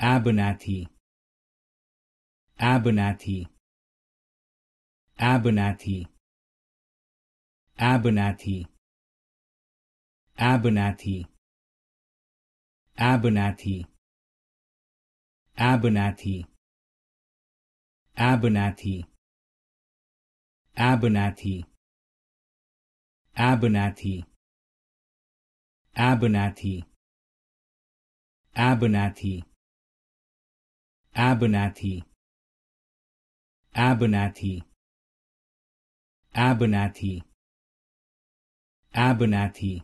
Abernathy Abernathy Abernathy Abernathy Abernathy Abernathy Abernathy Abernathy Abernathy Abernathy Abernathy Abernathy Abernathy Abernathy Abernathy Abernathy